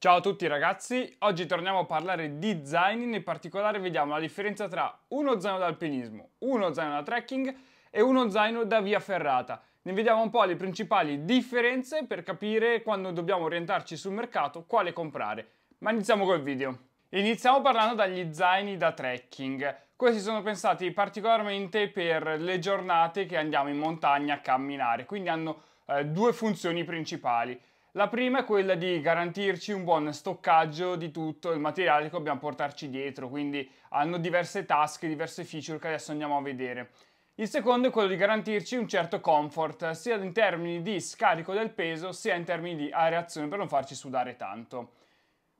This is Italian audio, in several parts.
Ciao a tutti ragazzi, oggi torniamo a parlare di zaini, in particolare vediamo la differenza tra uno zaino da alpinismo, uno zaino da trekking e uno zaino da via ferrata. Ne vediamo un po' le principali differenze per capire quando dobbiamo orientarci sul mercato quale comprare. Ma iniziamo col video. Iniziamo parlando dagli zaini da trekking. Questi sono pensati particolarmente per le giornate che andiamo in montagna a camminare, quindi hanno eh, due funzioni principali. La prima è quella di garantirci un buon stoccaggio di tutto il materiale che dobbiamo portarci dietro, quindi hanno diverse tasche, diverse feature che adesso andiamo a vedere. Il secondo è quello di garantirci un certo comfort, sia in termini di scarico del peso, sia in termini di areazione per non farci sudare tanto.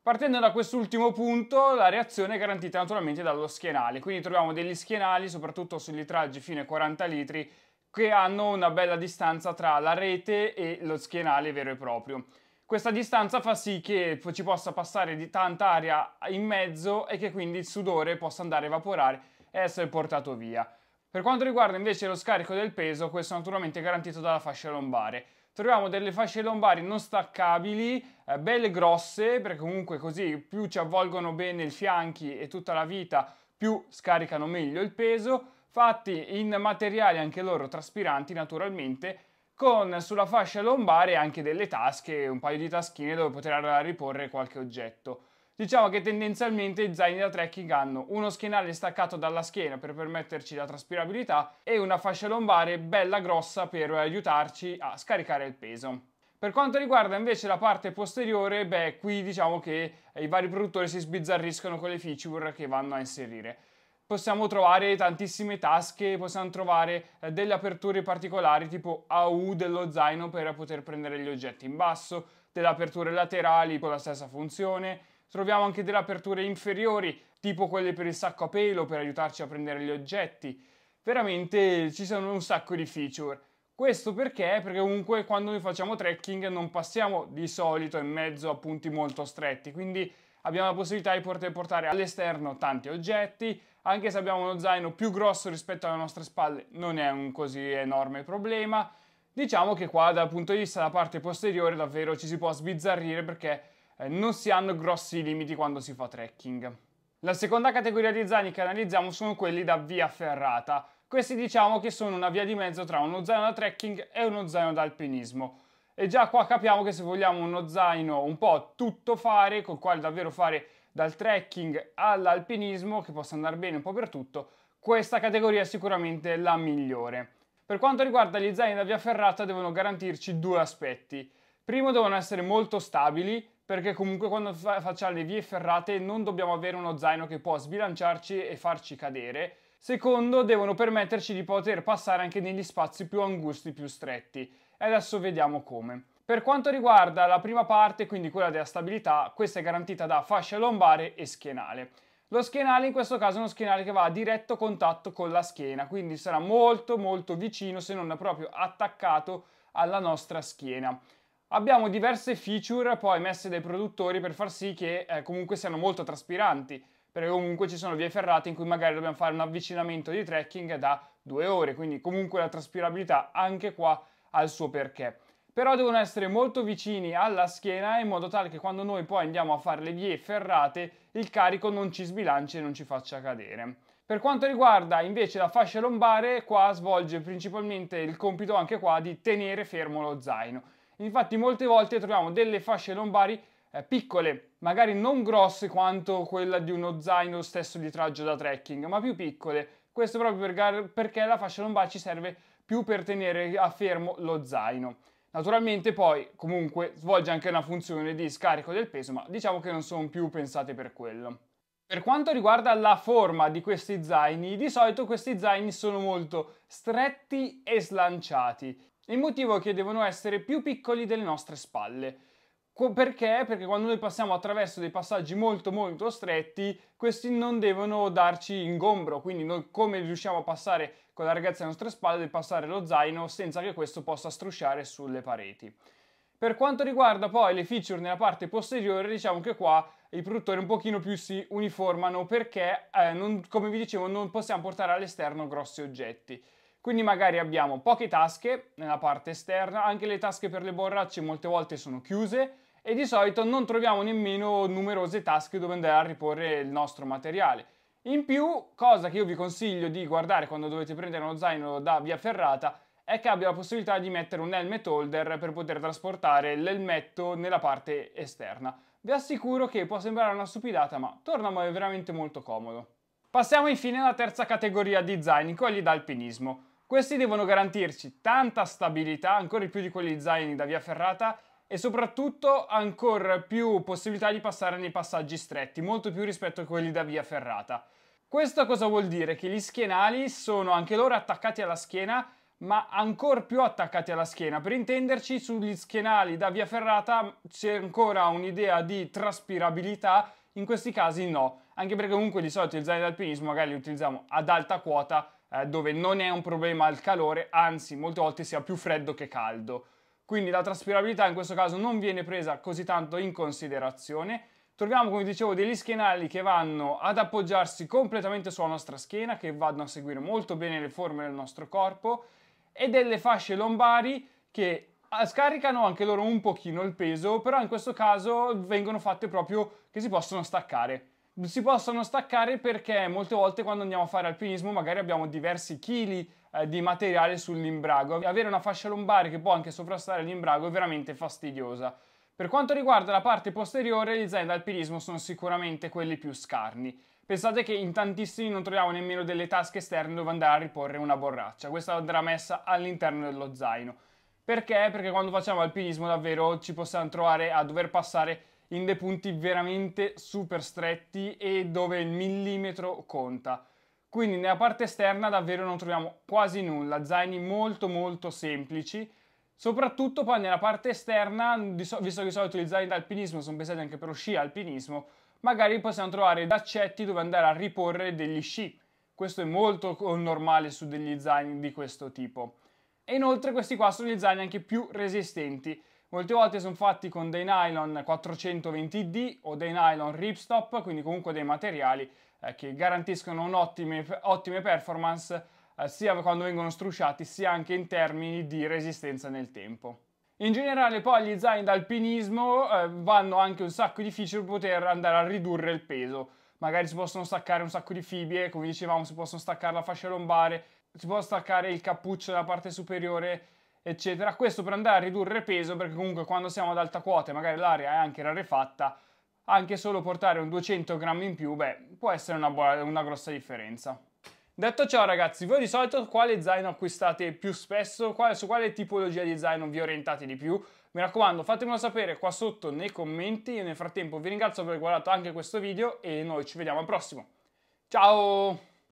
Partendo da quest'ultimo punto, la reazione è garantita naturalmente dallo schienale, quindi troviamo degli schienali, soprattutto sugli traggi fino ai 40 litri, che hanno una bella distanza tra la rete e lo schienale vero e proprio. Questa distanza fa sì che ci possa passare di tanta aria in mezzo e che quindi il sudore possa andare a evaporare e essere portato via. Per quanto riguarda invece lo scarico del peso, questo naturalmente è garantito dalla fascia lombare. Troviamo delle fasce lombari non staccabili, eh, belle grosse, perché comunque così più ci avvolgono bene i fianchi e tutta la vita, più scaricano meglio il peso fatti in materiali anche loro traspiranti naturalmente, con sulla fascia lombare anche delle tasche, un paio di taschine dove poter riporre qualche oggetto. Diciamo che tendenzialmente i zaini da trekking hanno uno schienale staccato dalla schiena per permetterci la traspirabilità e una fascia lombare bella grossa per aiutarci a scaricare il peso. Per quanto riguarda invece la parte posteriore, beh, qui diciamo che i vari produttori si sbizzarriscono con le feature che vanno a inserire possiamo trovare tantissime tasche, possiamo trovare eh, delle aperture particolari tipo AU dello zaino per poter prendere gli oggetti in basso, delle aperture laterali con la stessa funzione, troviamo anche delle aperture inferiori tipo quelle per il sacco a pelo per aiutarci a prendere gli oggetti. Veramente ci sono un sacco di feature. Questo perché? Perché comunque quando noi facciamo trekking non passiamo di solito in mezzo a punti molto stretti, quindi abbiamo la possibilità di poter portare all'esterno tanti oggetti, anche se abbiamo uno zaino più grosso rispetto alle nostre spalle non è un così enorme problema, diciamo che qua dal punto di vista della parte posteriore davvero ci si può sbizzarrire perché eh, non si hanno grossi limiti quando si fa trekking. La seconda categoria di zaini che analizziamo sono quelli da via ferrata. Questi diciamo che sono una via di mezzo tra uno zaino da trekking e uno zaino da alpinismo. E già qua capiamo che se vogliamo uno zaino un po' tutto fare, col quale davvero fare dal trekking all'alpinismo, che possa andare bene un po' per tutto, questa categoria è sicuramente la migliore. Per quanto riguarda gli zaini da via ferrata devono garantirci due aspetti. Primo devono essere molto stabili, perché comunque quando fa facciamo le vie ferrate non dobbiamo avere uno zaino che può sbilanciarci e farci cadere, Secondo, devono permetterci di poter passare anche negli spazi più angusti, più stretti. E adesso vediamo come. Per quanto riguarda la prima parte, quindi quella della stabilità, questa è garantita da fascia lombare e schienale. Lo schienale in questo caso è uno schienale che va a diretto contatto con la schiena, quindi sarà molto molto vicino, se non proprio attaccato alla nostra schiena. Abbiamo diverse feature poi messe dai produttori per far sì che eh, comunque siano molto traspiranti perché comunque ci sono vie ferrate in cui magari dobbiamo fare un avvicinamento di trekking da due ore, quindi comunque la traspirabilità anche qua ha il suo perché. Però devono essere molto vicini alla schiena in modo tale che quando noi poi andiamo a fare le vie ferrate il carico non ci sbilanci e non ci faccia cadere. Per quanto riguarda invece la fascia lombare, qua svolge principalmente il compito anche qua di tenere fermo lo zaino. Infatti molte volte troviamo delle fasce lombari eh, piccole, magari non grosse quanto quella di uno zaino stesso di traggio da trekking, ma più piccole. Questo proprio per perché la fascia lombare ci serve più per tenere a fermo lo zaino. Naturalmente poi comunque svolge anche una funzione di scarico del peso, ma diciamo che non sono più pensate per quello. Per quanto riguarda la forma di questi zaini, di solito questi zaini sono molto stretti e slanciati. Il motivo è che devono essere più piccoli delle nostre spalle. Perché? Perché quando noi passiamo attraverso dei passaggi molto molto stretti, questi non devono darci ingombro, quindi noi come riusciamo a passare con la ragazza alle nostre spalle, di passare lo zaino senza che questo possa strusciare sulle pareti. Per quanto riguarda poi le feature nella parte posteriore, diciamo che qua i produttori un pochino più si uniformano perché, eh, non, come vi dicevo, non possiamo portare all'esterno grossi oggetti. Quindi magari abbiamo poche tasche nella parte esterna, anche le tasche per le borracce molte volte sono chiuse, e di solito non troviamo nemmeno numerose tasche dove andare a riporre il nostro materiale. In più, cosa che io vi consiglio di guardare quando dovete prendere uno zaino da via ferrata è che abbia la possibilità di mettere un helmet holder per poter trasportare l'elmetto nella parte esterna. Vi assicuro che può sembrare una stupidata, ma torna ma è veramente molto comodo. Passiamo infine alla terza categoria di zaini, quelli da alpinismo. Questi devono garantirci tanta stabilità, ancora più di quelli zaini da via ferrata, e soprattutto ancora più possibilità di passare nei passaggi stretti, molto più rispetto a quelli da via ferrata. Questo cosa vuol dire? Che gli schienali sono anche loro attaccati alla schiena, ma ancora più attaccati alla schiena. Per intenderci, sugli schienali da via ferrata mm, c'è ancora un'idea di traspirabilità, in questi casi no, anche perché comunque di solito il zaino d'alpinismo magari li utilizziamo ad alta quota, eh, dove non è un problema il calore, anzi molte volte sia più freddo che caldo quindi la traspirabilità in questo caso non viene presa così tanto in considerazione. Troviamo, come dicevo, degli schienali che vanno ad appoggiarsi completamente sulla nostra schiena, che vanno a seguire molto bene le forme del nostro corpo, e delle fasce lombari che eh, scaricano anche loro un pochino il peso, però in questo caso vengono fatte proprio che si possono staccare si possono staccare perché molte volte quando andiamo a fare alpinismo magari abbiamo diversi chili eh, di materiale sull'imbrago. Avere una fascia lombare che può anche sovrastare l'imbrago è veramente fastidiosa. Per quanto riguarda la parte posteriore, gli zaini d'alpinismo sono sicuramente quelli più scarni. Pensate che in tantissimi non troviamo nemmeno delle tasche esterne dove andare a riporre una borraccia. Questa andrà messa all'interno dello zaino. Perché? Perché quando facciamo alpinismo davvero ci possiamo trovare a dover passare in dei punti veramente super stretti e dove il millimetro conta. Quindi nella parte esterna davvero non troviamo quasi nulla, zaini molto molto semplici, soprattutto poi nella parte esterna, visto che di solito gli zaini d'alpinismo sono pensati anche per lo sci alpinismo, magari possiamo trovare d'accetti dove andare a riporre degli sci. Questo è molto normale su degli zaini di questo tipo. E inoltre questi qua sono gli zaini anche più resistenti, Molte volte sono fatti con dei nylon 420D o dei nylon ripstop, quindi comunque dei materiali eh, che garantiscono un'ottima ottime performance eh, sia quando vengono strusciati sia anche in termini di resistenza nel tempo. In generale poi gli zaini d'alpinismo eh, vanno anche un sacco di feature per poter andare a ridurre il peso. Magari si possono staccare un sacco di fibie, come dicevamo si possono staccare la fascia lombare, si può staccare il cappuccio dalla parte superiore eccetera. Questo per andare a ridurre peso, perché comunque quando siamo ad alta quota e magari l'aria è anche rarefatta, anche solo portare un 200 grammi in più, beh, può essere una, buona, una grossa differenza. Detto ciò ragazzi, voi di solito quale zaino acquistate più spesso, quale, su quale tipologia di zaino vi orientate di più? Mi raccomando fatemelo sapere qua sotto nei commenti, io nel frattempo vi ringrazio per aver guardato anche questo video e noi ci vediamo al prossimo. Ciao!